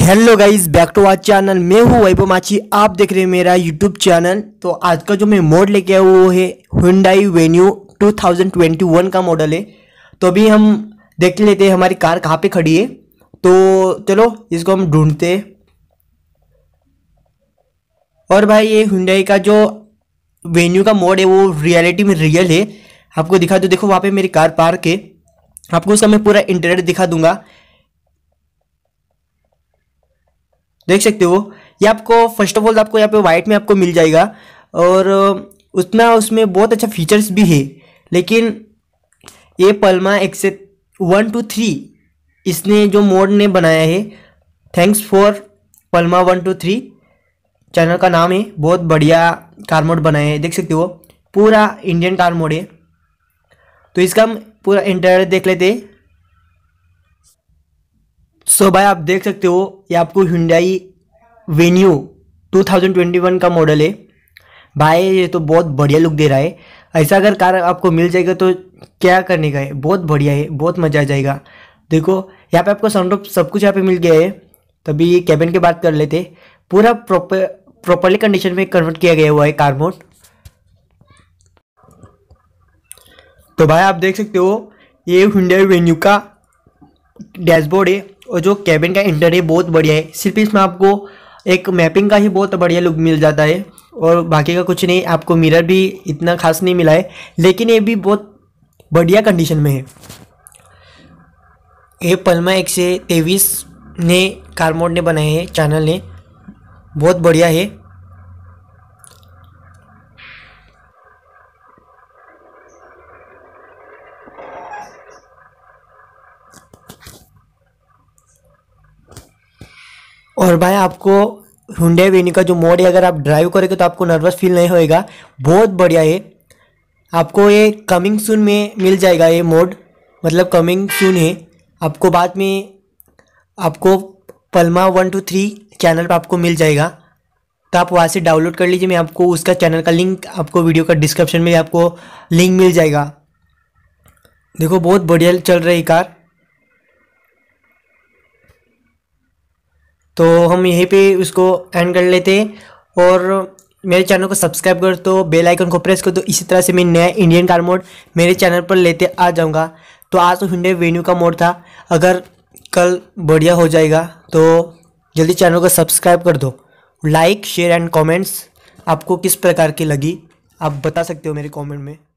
hello guys back to our channel मैं हूँ वैभव माची आप देख रहे हैं मेरा यूट्यूब चैनल तो आज का जो मैं मोड लेके आया वो है हुंडाई वेन्यू 2021 का मॉडल है तो अभी हम देख लेते हैं हमारी कार कहाँ पे खड़ी है तो चलो इसको हम ढूंढते और भाई ये हुंडाई का जो वेन्यू का मोड है वो रियलिटी में रियल है आपको दिखा दो तो देखो वहाँ पे मेरी कार पार्क है आपको उसका मैं पूरा इंटरनेट दिखा दूंगा देख सकते हो ये आपको फर्स्ट ऑफ ऑल आपको यहाँ पे वाइट में आपको मिल जाएगा और उतना उसमें बहुत अच्छा फीचर्स भी है लेकिन ये पलमा एक्सेट वन टू थ्री इसने जो मोड ने बनाया है थैंक्स फॉर पलमा वन टू थ्री चैनल का नाम है बहुत बढ़िया कार मोड बनाया है देख सकते हो पूरा इंडियन कार मोड है तो इसका हम पूरा इंटर देख लेते हैं सो so भाई आप देख सकते हो ये आपको हिंडाई वेन्यू 2021 का मॉडल है भाई ये तो बहुत बढ़िया लुक दे रहा है ऐसा अगर कार आपको मिल जाएगा तो क्या करने का है बहुत बढ़िया है बहुत मज़ा आ जाएगा देखो यहाँ पे आपको सनरूफ सब कुछ यहाँ पे मिल गया है तभी ये कैबिन की बात कर लेते पूरा प्रॉपर प्रॉपरली कंडीशन में कन्वर्ट किया गया हुआ है कार मोड तो भाई आप देख सकते हो ये हिंडाई वेन्यू का डैशबोर्ड है और जो कैबिन का इंटर है बहुत बढ़िया है सिर्फ इसमें आपको एक मैपिंग का ही बहुत बढ़िया लुक मिल जाता है और बाकी का कुछ नहीं आपको मिरर भी इतना खास नहीं मिला है लेकिन ये भी बहुत बढ़िया कंडीशन में है ये पलमा एक से तेईस ने कारमोड ने बनाए हैं चैनल ने बहुत बढ़िया है और भाई आपको हुडे वेनी का जो मोड है अगर आप ड्राइव करेंगे तो आपको नर्वस फील नहीं होएगा बहुत बढ़िया है आपको ये कमिंग सून में मिल जाएगा ये मोड मतलब कमिंग सून है आपको बाद में आपको पलमा वन टू थ्री चैनल पर आपको मिल जाएगा तो आप वहाँ से डाउनलोड कर लीजिए मैं आपको उसका चैनल का लिंक आपको वीडियो का डिस्क्रिप्शन में आपको लिंक मिल जाएगा देखो बहुत बढ़िया चल रही कार तो हम यहीं पे उसको एंड कर लेते हैं और मेरे चैनल को सब्सक्राइब कर दो तो बेल आइकन को प्रेस कर दो इसी तरह से मैं नया इंडियन कार मोड मेरे चैनल पर लेते आ जाऊँगा तो आज तो हिंडे वेन्यू का मोड था अगर कल बढ़िया हो जाएगा तो जल्दी चैनल को सब्सक्राइब कर दो लाइक शेयर एंड कमेंट्स आपको किस प्रकार की लगी आप बता सकते हो मेरे कमेंट में